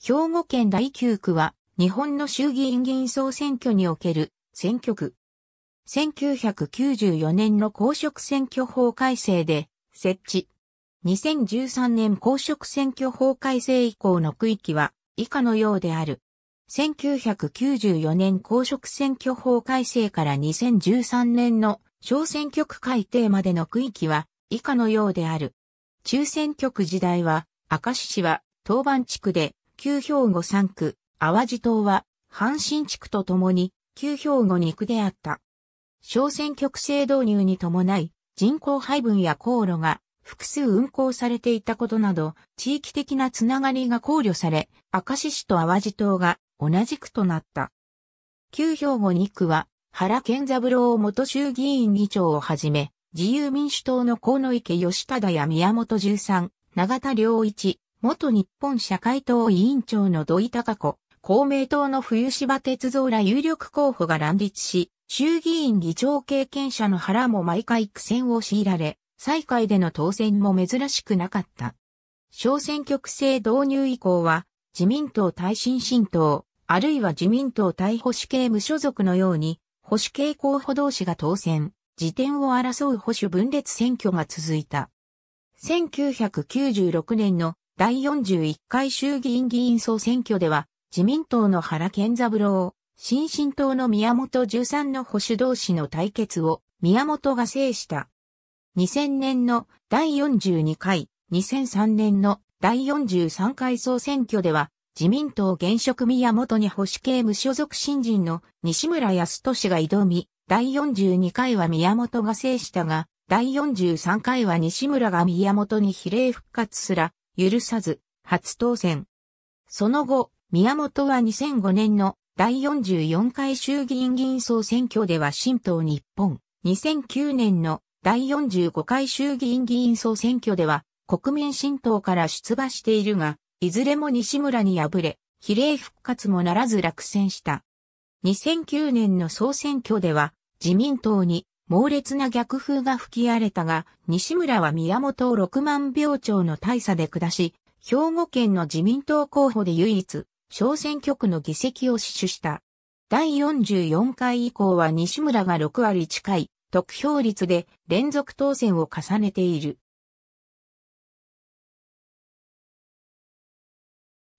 兵庫県第9区は、日本の衆議院議員総選挙における選挙区。1994年の公職選挙法改正で設置。2013年公職選挙法改正以降の区域は以下のようである。1994年公職選挙法改正から2013年の小選挙区改定までの区域は以下のようである。中選挙区時代は、明石市は当番地区で旧兵庫3区、淡路島は、阪神地区とともに、旧兵庫2区であった。小選挙区制導入に伴い、人口配分や航路が複数運行されていたことなど、地域的なつながりが考慮され、明石市と淡路島が同じ区となった。旧兵庫2区は、原健三郎元衆議院議長をはじめ、自由民主党の河野池義忠や宮本十三、長田良一、元日本社会党委員長の土井隆子、公明党の冬芝鉄三ら有力候補が乱立し、衆議院議長経験者の原も毎回苦戦を強いられ、再開での当選も珍しくなかった。小選挙区制導入以降は、自民党対新進党、あるいは自民党対保守系無所属のように、保守系候補同士が当選、辞典を争う保守分裂選挙が続いた。1996年の第41回衆議院議員総選挙では、自民党の原健三郎、新進党の宮本13の保守同士の対決を宮本が制した。2000年の第42回、2003年の第43回総選挙では、自民党現職宮本に保守系無所属新人の西村康俊が挑み、第42回は宮本が制したが、第43回は西村が宮本に比例復活すら、許さず、初当選。その後、宮本は2005年の第44回衆議院議員総選挙では新党日本、2009年の第45回衆議院議員総選挙では国民新党から出馬しているが、いずれも西村に敗れ、比例復活もならず落選した。2009年の総選挙では自民党に猛烈な逆風が吹き荒れたが、西村は宮本を6万病長の大差で下し、兵庫県の自民党候補で唯一、小選挙区の議席を死守した。第44回以降は西村が6割近い得票率で連続当選を重ねている。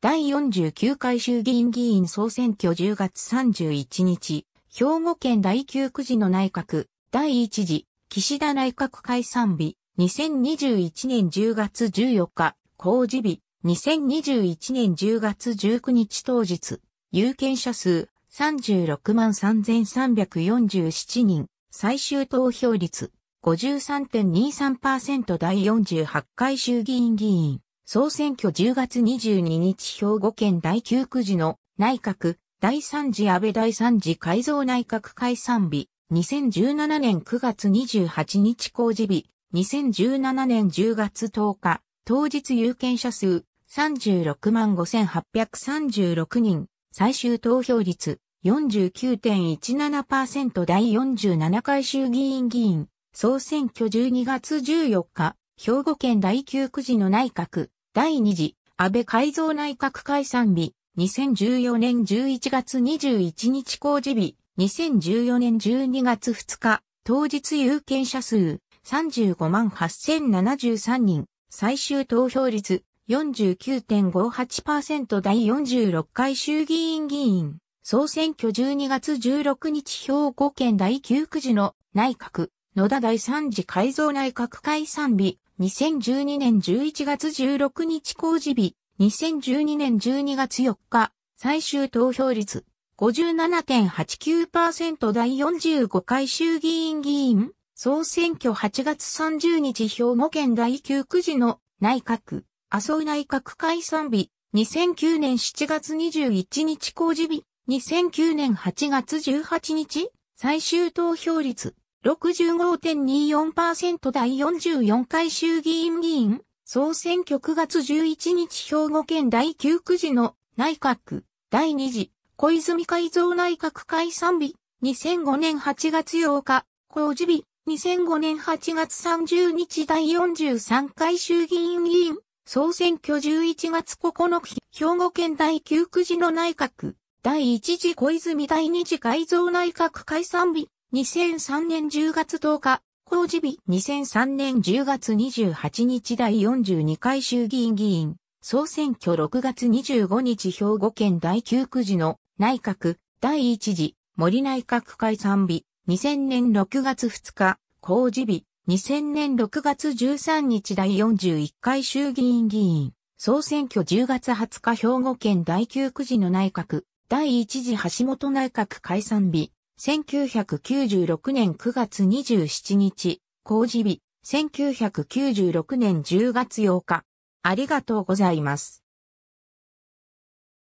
第49回衆議院議員総選挙10月31日、兵庫県第9区時の内閣第1次、岸田内閣解散日、2021年10月14日、公示日、2021年10月19日当日、有権者数36万3347人、最終投票率53.23%第48回衆議院議員、総選挙10月22日兵庫県第9区時の内閣、第3次安倍第3次改造内閣解散日、2017年9月28日公示日、2017年10月10日、当日有権者数36万5836人、最終投票率49.17%第47回衆議院議員、総選挙12月14日、兵庫県第9区時の内閣、第2次、安倍改造内閣解散日、2014年11月21日公示日、2014年12月2日、当日有権者数35万8073人、最終投票率49.58%第46回衆議院議員、総選挙12月16日兵庫県第9区時の内閣、野田第3次改造内閣解散日、2012年11月16日公示日、2012年12月4日、最終投票率57.89%第45回衆議院議員総選挙8月30日兵庫県第9区時の内閣、麻生内閣解散日、2009年7月21日公示日、2009年8月18日、最終投票率65.24%第44回衆議院議員総選挙9月11日兵庫県第9区時の内閣、第2次小泉改造内閣解散日、2005年8月8日、公示日、2005年8月30日第43回衆議院議員、総選挙11月9日、兵庫県第9区時の内閣、第1次小泉第2次改造内閣解散日、2003年10月10日、公示日2003年10月28日第42回衆議院議員、総選挙6月25日兵庫県第9区時の内閣、第一次、森内閣解散日、2000年6月2日、公示日、2000年6月13日第41回衆議院議員、総選挙10月20日兵庫県第9区時の内閣、第一次橋本内閣解散日、1996年9月27日、公示日、1996年10月8日。ありがとうございます。